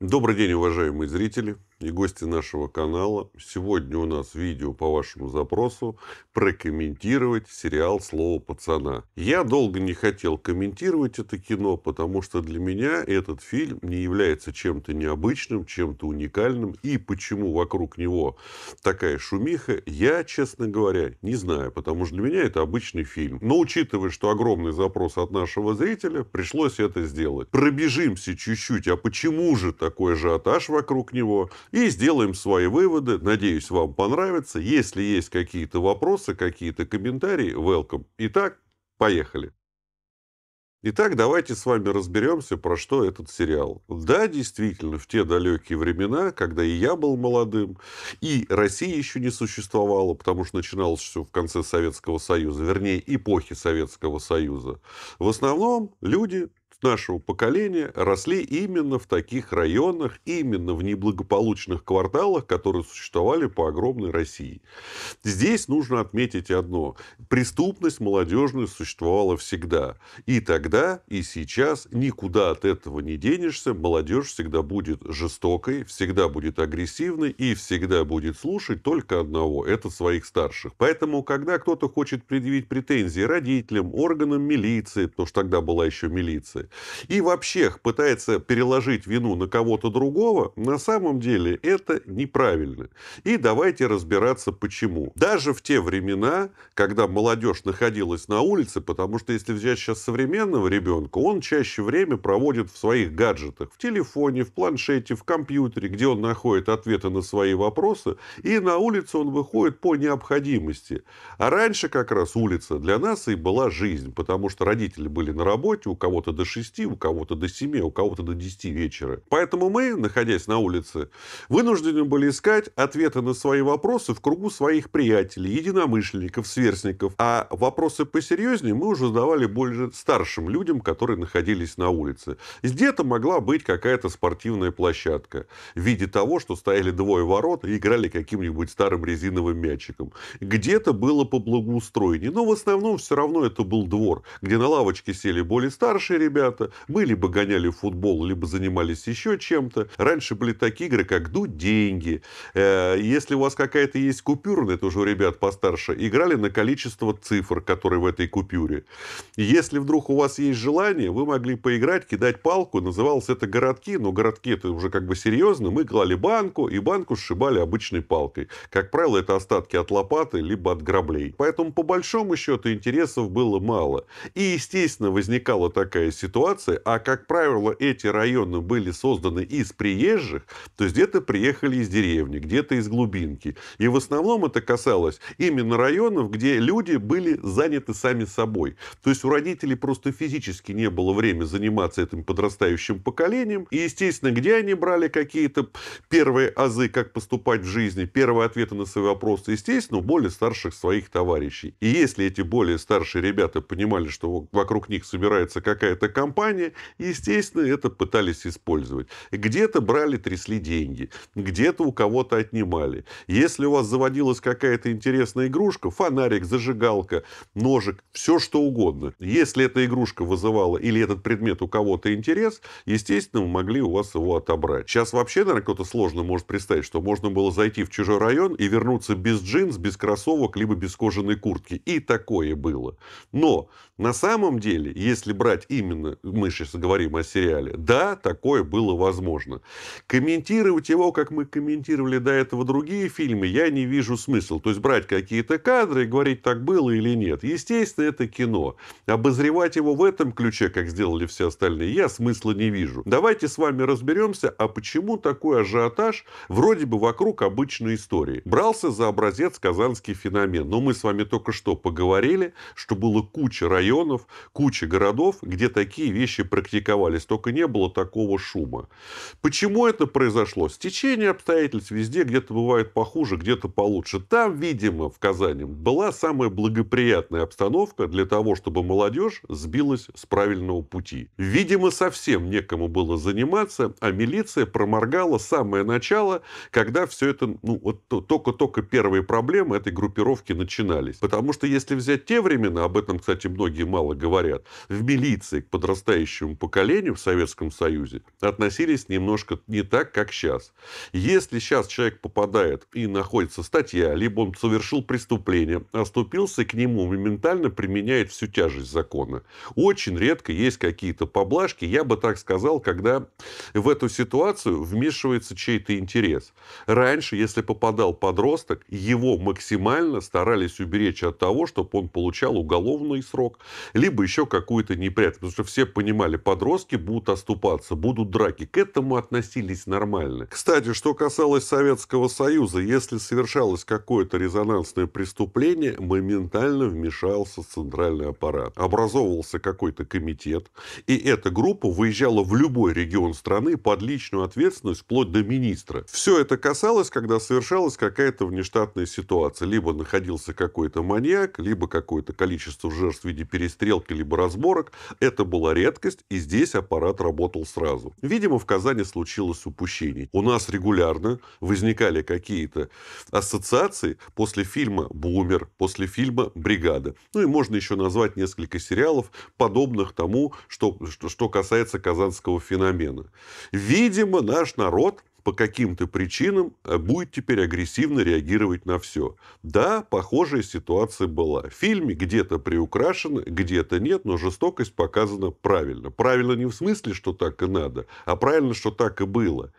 Добрый день, уважаемые зрители и гости нашего канала. Сегодня у нас видео по вашему запросу прокомментировать сериал «Слово пацана». Я долго не хотел комментировать это кино, потому что для меня этот фильм не является чем-то необычным, чем-то уникальным. И почему вокруг него такая шумиха, я, честно говоря, не знаю, потому что для меня это обычный фильм. Но учитывая, что огромный запрос от нашего зрителя, пришлось это сделать. Пробежимся чуть-чуть, а почему же такой ажиотаж вокруг него? и сделаем свои выводы. Надеюсь, вам понравится. Если есть какие-то вопросы, какие-то комментарии, welcome. Итак, поехали. Итак, давайте с вами разберемся, про что этот сериал. Да, действительно, в те далекие времена, когда и я был молодым, и Россия еще не существовала, потому что начиналось все в конце Советского Союза, вернее, эпохи Советского Союза. В основном люди нашего поколения росли именно в таких районах, именно в неблагополучных кварталах, которые существовали по огромной России. Здесь нужно отметить одно. Преступность молодежная существовала всегда. И тогда, и сейчас никуда от этого не денешься. Молодежь всегда будет жестокой, всегда будет агрессивной и всегда будет слушать только одного – это своих старших. Поэтому, когда кто-то хочет предъявить претензии родителям, органам милиции, потому что тогда была еще милиция, и вообще пытается переложить вину на кого-то другого, на самом деле это неправильно. И давайте разбираться почему. Даже в те времена, когда молодежь находилась на улице, потому что если взять сейчас современного ребенка, он чаще время проводит в своих гаджетах, в телефоне, в планшете, в компьютере, где он находит ответы на свои вопросы, и на улицу он выходит по необходимости. А раньше как раз улица для нас и была жизнь, потому что родители были на работе, у кого-то до 6 6, у кого-то до 7, а у кого-то до 10 вечера. Поэтому мы, находясь на улице, вынуждены были искать ответы на свои вопросы в кругу своих приятелей, единомышленников, сверстников. А вопросы посерьезнее мы уже задавали более старшим людям, которые находились на улице. Где-то могла быть какая-то спортивная площадка в виде того, что стояли двое ворот и играли каким-нибудь старым резиновым мячиком. Где-то было по благоустроению, но в основном все равно это был двор, где на лавочке сели более старшие ребята, ребята. Мы либо гоняли в футбол, либо занимались еще чем-то. Раньше были такие игры, как «Дуть деньги». Э, если у вас какая-то есть купюра, это уже у ребят постарше, играли на количество цифр, которые в этой купюре. Если вдруг у вас есть желание, вы могли поиграть, кидать палку. Называлось это «Городки», но «Городки» это уже как бы серьезно. Мы клали банку, и банку сшибали обычной палкой. Как правило, это остатки от лопаты, либо от граблей. Поэтому, по большому счету, интересов было мало. И, естественно, возникала такая ситуация, ситуации, а, как правило, эти районы были созданы из приезжих, то есть где-то приехали из деревни, где-то из глубинки. И в основном это касалось именно районов, где люди были заняты сами собой. То есть у родителей просто физически не было времени заниматься этим подрастающим поколением. И, естественно, где они брали какие-то первые азы, как поступать в жизни, первые ответы на свои вопросы, естественно, у более старших своих товарищей. И если эти более старшие ребята понимали, что вокруг них собирается какая-то компания, естественно, это пытались использовать. Где-то брали, трясли деньги, где-то у кого-то отнимали. Если у вас заводилась какая-то интересная игрушка, фонарик, зажигалка, ножик, все что угодно. Если эта игрушка вызывала или этот предмет у кого-то интерес, естественно, могли у вас его отобрать. Сейчас вообще, наверное, кто-то сложно может представить, что можно было зайти в чужой район и вернуться без джинс, без кроссовок, либо без кожаной куртки. И такое было. Но на самом деле, если брать именно мы сейчас говорим о сериале, да, такое было возможно. Комментировать его, как мы комментировали до этого другие фильмы, я не вижу смысла. То есть брать какие-то кадры и говорить, так было или нет. Естественно, это кино. Обозревать его в этом ключе, как сделали все остальные, я смысла не вижу. Давайте с вами разберемся, а почему такой ажиотаж вроде бы вокруг обычной истории. Брался за образец казанский феномен. Но мы с вами только что поговорили, что было куча районов, куча городов, где такие такие вещи практиковались, только не было такого шума. Почему это произошло? Стечение обстоятельств везде где-то бывает похуже, где-то получше. Там, видимо, в Казани была самая благоприятная обстановка для того, чтобы молодежь сбилась с правильного пути. Видимо, совсем некому было заниматься, а милиция проморгала самое начало, когда все это, ну, вот только-только первые проблемы этой группировки начинались. Потому что если взять те времена, об этом, кстати, многие мало говорят, в милиции к подростковым подрастающему поколению в Советском Союзе относились немножко не так, как сейчас. Если сейчас человек попадает и находится статья, либо он совершил преступление, оступился к нему, моментально применяет всю тяжесть закона. Очень редко есть какие-то поблажки, я бы так сказал, когда в эту ситуацию вмешивается чей-то интерес. Раньше, если попадал подросток, его максимально старались уберечь от того, чтобы он получал уголовный срок, либо еще какую-то неприятность. Потому что все все понимали, подростки будут оступаться, будут драки. К этому относились нормально. Кстати, что касалось Советского Союза, если совершалось какое-то резонансное преступление, моментально вмешался центральный аппарат. Образовывался какой-то комитет, и эта группа выезжала в любой регион страны под личную ответственность вплоть до министра. Все это касалось, когда совершалась какая-то внештатная ситуация. Либо находился какой-то маньяк, либо какое-то количество жертв в виде перестрелки, либо разборок. Это было была редкость, и здесь аппарат работал сразу. Видимо, в Казани случилось упущение. У нас регулярно возникали какие-то ассоциации после фильма «Бумер», после фильма «Бригада». Ну и можно еще назвать несколько сериалов, подобных тому, что, что, что касается казанского феномена. Видимо, наш народ по каким-то причинам э, будет теперь агрессивно реагировать на все. Да, похожая ситуация была. В фильме где-то приукрашено, где-то нет, но жестокость показана правильно. Правильно не в смысле, что так и надо, а правильно, что так и было.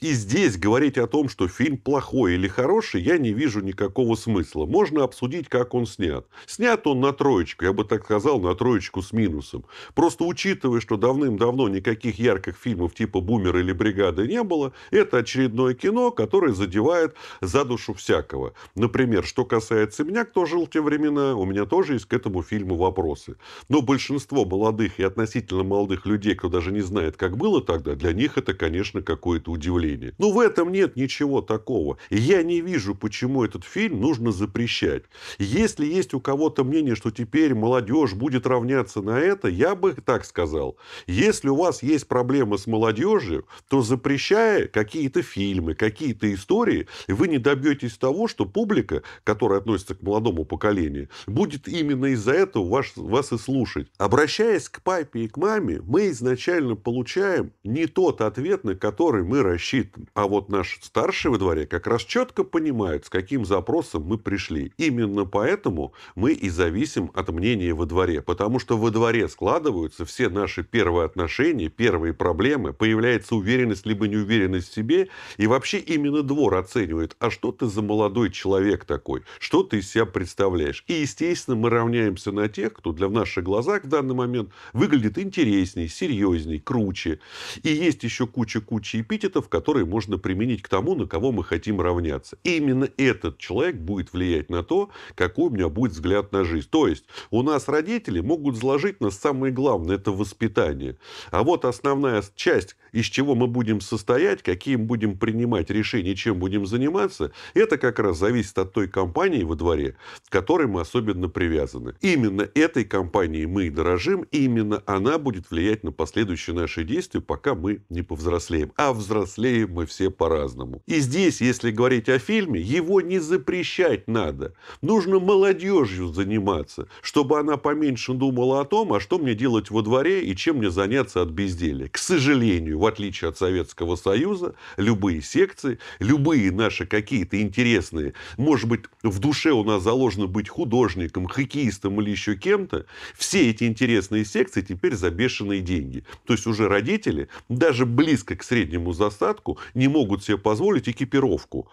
И здесь говорить о том, что фильм плохой или хороший, я не вижу никакого смысла. Можно обсудить, как он снят. Снят он на троечку, я бы так сказал, на троечку с минусом. Просто учитывая, что давным-давно никаких ярких фильмов типа «Бумер» или "Бригады" не было, это очередное кино, которое задевает за душу всякого. Например, что касается меня, кто жил в те времена, у меня тоже есть к этому фильму вопросы. Но большинство молодых и относительно молодых людей, кто даже не знает, как было тогда, для них это, конечно, какое-то удивление. Но ну, в этом нет ничего такого. И я не вижу, почему этот фильм нужно запрещать. Если есть у кого-то мнение, что теперь молодежь будет равняться на это, я бы так сказал. Если у вас есть проблемы с молодежью, то запрещая какие какие-то фильмы, какие-то истории, вы не добьетесь того, что публика, которая относится к молодому поколению, будет именно из-за этого вас, вас и слушать. Обращаясь к папе и к маме, мы изначально получаем не тот ответ, на который мы рассчитываем. А вот наши старшие во дворе как раз четко понимают, с каким запросом мы пришли. Именно поэтому мы и зависим от мнения во дворе, потому что во дворе складываются все наши первые отношения, первые проблемы, появляется уверенность либо неуверенность в себе, себе. И вообще именно двор оценивает, а что ты за молодой человек такой, что ты из себя представляешь. И, естественно, мы равняемся на тех, кто для в наших глазах в данный момент выглядит интересней, серьезней, круче. И есть еще куча-куча эпитетов, которые можно применить к тому, на кого мы хотим равняться. И именно этот человек будет влиять на то, какой у меня будет взгляд на жизнь. То есть у нас родители могут заложить нас самое главное – это воспитание. А вот основная часть, из чего мы будем состоять, какие каким будем принимать решение, чем будем заниматься, это как раз зависит от той компании во дворе, к которой мы особенно привязаны. Именно этой компанией мы и дорожим, и именно она будет влиять на последующие наши действия, пока мы не повзрослеем. А взрослеем мы все по-разному. И здесь, если говорить о фильме, его не запрещать надо. Нужно молодежью заниматься, чтобы она поменьше думала о том, а что мне делать во дворе и чем мне заняться от безделия. К сожалению, в отличие от Советского Союза, любые секции, любые наши какие-то интересные, может быть, в душе у нас заложено быть художником, хоккеистом или еще кем-то, все эти интересные секции теперь за бешеные деньги. То есть уже родители даже близко к среднему застатку не могут себе позволить экипировку.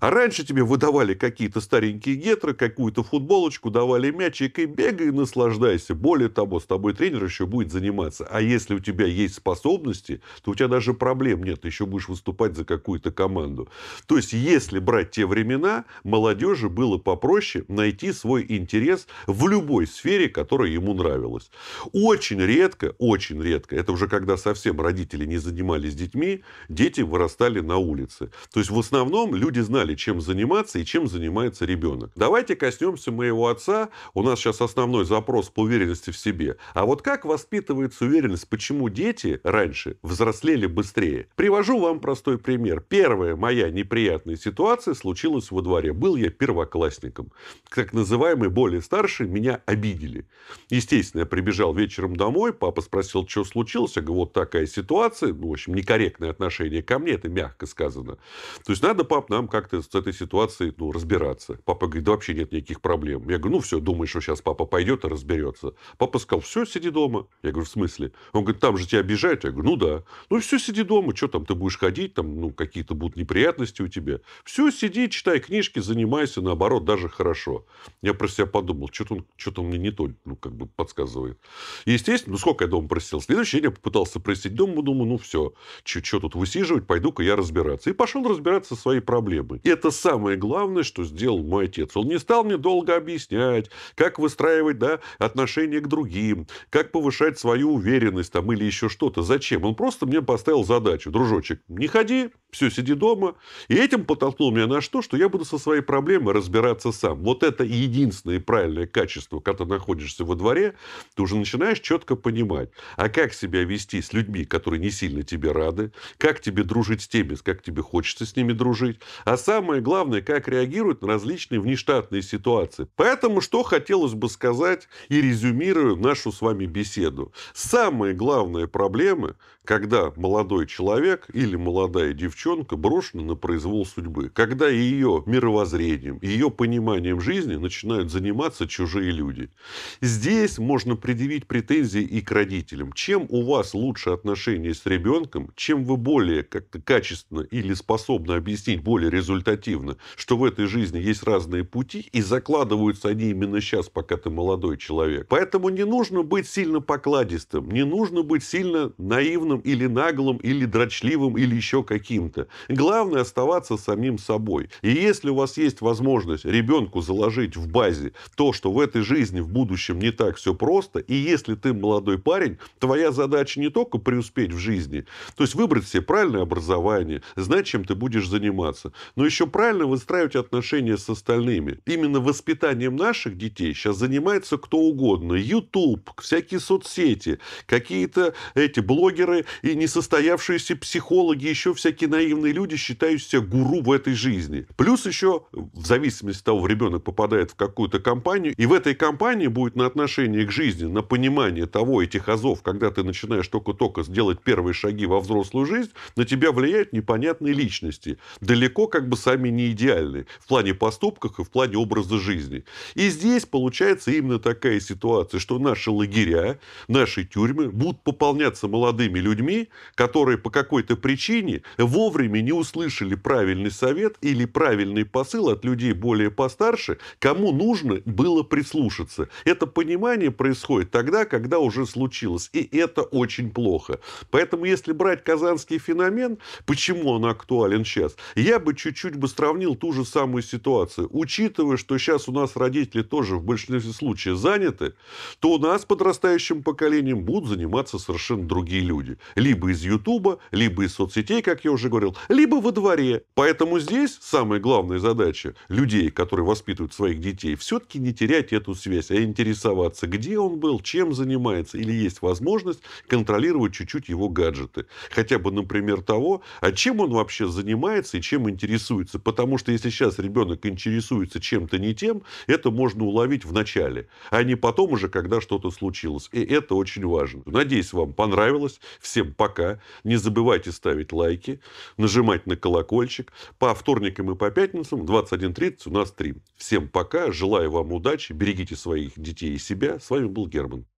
А раньше тебе выдавали какие-то старенькие гетры, какую-то футболочку, давали мячик и бегай, наслаждайся. Более того, с тобой тренер еще будет заниматься. А если у тебя есть способности, то у тебя даже проблем нет. Ты еще будешь выступать за какую-то команду. То есть, если брать те времена, молодежи было попроще найти свой интерес в любой сфере, которая ему нравилась. Очень редко, очень редко, это уже когда совсем родители не занимались детьми, дети вырастали на улице. То есть, в основном люди знают знали, чем заниматься и чем занимается ребенок. Давайте коснемся моего отца. У нас сейчас основной запрос по уверенности в себе. А вот как воспитывается уверенность, почему дети раньше взрослели быстрее? Привожу вам простой пример. Первая моя неприятная ситуация случилась во дворе. Был я первоклассником. Так называемые более старшие меня обидели. Естественно, я прибежал вечером домой, папа спросил, что случилось. Я говорю, вот такая ситуация. Ну, в общем, некорректное отношение ко мне, это мягко сказано. То есть надо, пап, нам как-то как-то с этой ситуацией ну, разбираться. Папа говорит, да вообще нет никаких проблем. Я говорю, ну все, думаешь, что сейчас папа пойдет и разберется. Папа сказал, все, сиди дома. Я говорю, в смысле? Он говорит, там же тебя обижают. Я говорю, ну да. Ну все, сиди дома, что там ты будешь ходить, там ну какие-то будут неприятности у тебя. Все, сиди, читай книжки, занимайся, наоборот, даже хорошо. Я про себя подумал, что-то он, что-то мне не то, ну как бы подсказывает. И, естественно, ну сколько я дома просидел? Следующий день я попытался просидеть дома, думаю, ну все, что тут высиживать, пойду-ка я разбираться. И пошел разбираться со своей проблемой это самое главное, что сделал мой отец. Он не стал мне долго объяснять, как выстраивать да, отношения к другим, как повышать свою уверенность там, или еще что-то. Зачем? Он просто мне поставил задачу. Дружочек, не ходи, все, сиди дома. И этим подтолкнул меня на что, что я буду со своей проблемой разбираться сам. Вот это единственное правильное качество, когда ты находишься во дворе, ты уже начинаешь четко понимать, а как себя вести с людьми, которые не сильно тебе рады, как тебе дружить с теми, как тебе хочется с ними дружить, а сам самое главное, как реагируют на различные внештатные ситуации. Поэтому что хотелось бы сказать и резюмирую нашу с вами беседу. Самые главные проблемы, когда молодой человек или молодая девчонка брошена на произвол судьбы, когда ее мировоззрением, ее пониманием жизни начинают заниматься чужие люди. Здесь можно предъявить претензии и к родителям. Чем у вас лучше отношения с ребенком, чем вы более как-то качественно или способны объяснить более результативно, результативно, что в этой жизни есть разные пути, и закладываются они именно сейчас, пока ты молодой человек. Поэтому не нужно быть сильно покладистым, не нужно быть сильно наивным или наглым, или дрочливым, или еще каким-то. Главное оставаться самим собой. И если у вас есть возможность ребенку заложить в базе то, что в этой жизни в будущем не так все просто, и если ты молодой парень, твоя задача не только преуспеть в жизни, то есть выбрать себе правильное образование, знать, чем ты будешь заниматься, но но еще правильно выстраивать отношения с остальными. Именно воспитанием наших детей сейчас занимается кто угодно. YouTube, всякие соцсети, какие-то эти блогеры и несостоявшиеся психологи, еще всякие наивные люди, считающиеся гуру в этой жизни. Плюс еще, в зависимости от того, ребенок попадает в какую-то компанию, и в этой компании будет на отношение к жизни, на понимание того, этих азов, когда ты начинаешь только-только сделать первые шаги во взрослую жизнь, на тебя влияют непонятные личности. Далеко как бы бы сами не идеальны в плане поступков и в плане образа жизни. И здесь получается именно такая ситуация, что наши лагеря, наши тюрьмы будут пополняться молодыми людьми, которые по какой-то причине вовремя не услышали правильный совет или правильный посыл от людей более постарше, кому нужно было прислушаться. Это понимание происходит тогда, когда уже случилось. И это очень плохо. Поэтому, если брать казанский феномен, почему он актуален сейчас, я бы чуть-чуть чуть бы сравнил ту же самую ситуацию. Учитывая, что сейчас у нас родители тоже в большинстве случаев заняты, то у нас подрастающим поколением будут заниматься совершенно другие люди. Либо из Ютуба, либо из соцсетей, как я уже говорил, либо во дворе. Поэтому здесь самая главная задача людей, которые воспитывают своих детей, все-таки не терять эту связь, а интересоваться, где он был, чем занимается, или есть возможность контролировать чуть-чуть его гаджеты. Хотя бы, например, того, а чем он вообще занимается и чем интересуется интересуется, потому что если сейчас ребенок интересуется чем-то не тем, это можно уловить в начале, а не потом уже, когда что-то случилось. И это очень важно. Надеюсь, вам понравилось. Всем пока. Не забывайте ставить лайки, нажимать на колокольчик. По вторникам и по пятницам 21.30 у нас стрим. Всем пока. Желаю вам удачи. Берегите своих детей и себя. С вами был Герман.